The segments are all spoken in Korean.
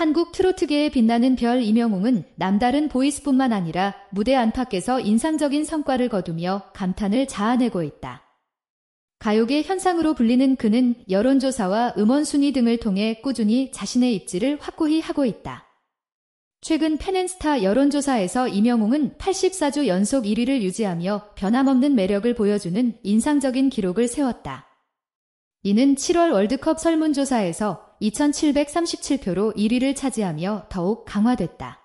한국 트로트계의 빛나는 별 이명웅은 남다른 보이스뿐만 아니라 무대 안팎에서 인상적인 성과를 거두며 감탄을 자아내고 있다. 가요계 현상으로 불리는 그는 여론조사와 음원순위 등을 통해 꾸준히 자신의 입지를 확고히 하고 있다. 최근 팬앤스타 여론조사에서 이명웅은 84주 연속 1위를 유지하며 변함없는 매력을 보여주는 인상적인 기록을 세웠다. 이는 7월 월드컵 설문조사에서 2,737표로 1위를 차지하며 더욱 강화됐다.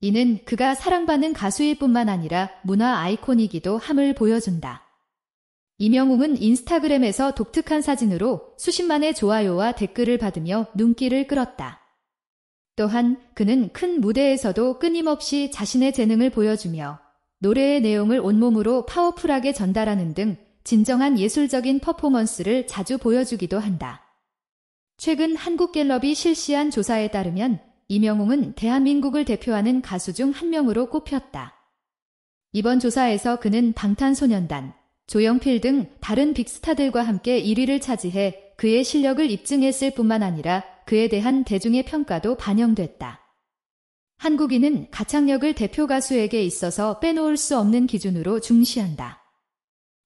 이는 그가 사랑받는 가수일 뿐만 아니라 문화 아이콘이기도 함을 보여준다. 이명웅은 인스타그램에서 독특한 사진으로 수십만의 좋아요와 댓글을 받으며 눈길을 끌었다. 또한 그는 큰 무대에서도 끊임없이 자신의 재능을 보여주며 노래의 내용을 온몸으로 파워풀하게 전달하는 등 진정한 예술적인 퍼포먼스를 자주 보여주기도 한다. 최근 한국갤럽이 실시한 조사에 따르면 이명웅은 대한민국을 대표하는 가수 중 한 명으로 꼽혔다. 이번 조사에서 그는 방탄소년단, 조영필 등 다른 빅스타들과 함께 1위를 차지해 그의 실력을 입증했을 뿐만 아니라 그에 대한 대중의 평가도 반영됐다. 한국인은 가창력을 대표 가수에게 있어서 빼놓을 수 없는 기준으로 중시한다.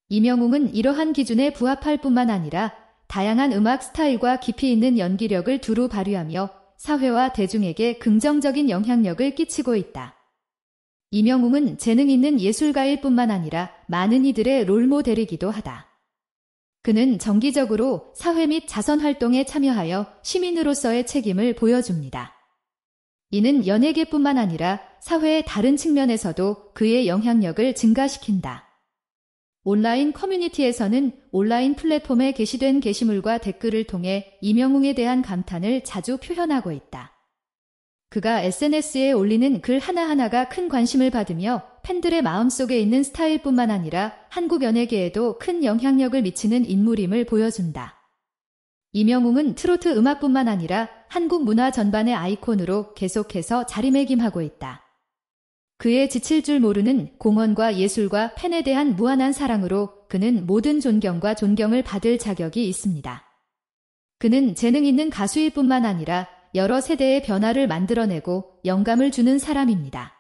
이명웅은 이러한 기준에 부합할 뿐만 아니라 다양한 음악 스타일과 깊이 있는 연기력을 두루 발휘하며 사회와 대중에게 긍정적인 영향력을 끼치고 있다. 이명웅은 재능 있는 예술가일 뿐만 아니라 많은 이들의 롤모델이기도 하다. 그는 정기적으로 사회 및 자선 활동에 참여하여 시민으로서의 책임을 보여줍니다. 이는 연예계뿐만 아니라 사회의 다른 측면에서도 그의 영향력을 증가시킨다. 온라인 커뮤니티에서는 온라인 플랫폼에 게시된 게시물과 댓글을 통해 이명웅에 대한 감탄을 자주 표현하고 있다. 그가 SNS에 올리는 글 하나하나가 큰 관심을 받으며 팬들의 마음속에 있는 스타일뿐만 아니라 한국 연예계에도 큰 영향력을 미치는 인물임을 보여준다. 이명웅은 트로트 음악뿐만 아니라 한국 문화 전반의 아이콘으로 계속해서 자리매김하고 있다. 그의 지칠 줄 모르는 공원과 예술과 팬에 대한 무한한 사랑으로 그는 모든 존경과 존경을 받을 자격이 있습니다. 그는 재능 있는 가수일 뿐만 아니라 여러 세대의 변화를 만들어내고 영감을 주는 사람입니다.